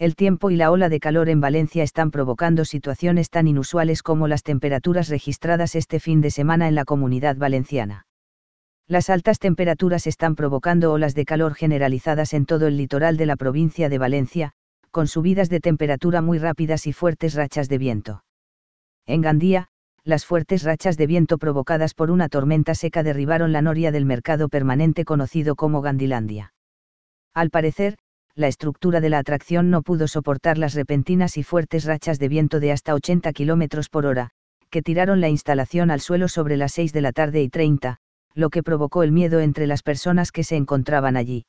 el tiempo y la ola de calor en Valencia están provocando situaciones tan inusuales como las temperaturas registradas este fin de semana en la comunidad valenciana. Las altas temperaturas están provocando olas de calor generalizadas en todo el litoral de la provincia de Valencia, con subidas de temperatura muy rápidas y fuertes rachas de viento. En Gandía, las fuertes rachas de viento provocadas por una tormenta seca derribaron la noria del mercado permanente conocido como Gandilandia. Al parecer, la estructura de la atracción no pudo soportar las repentinas y fuertes rachas de viento de hasta 80 km por hora, que tiraron la instalación al suelo sobre las 6 de la tarde y 30, lo que provocó el miedo entre las personas que se encontraban allí.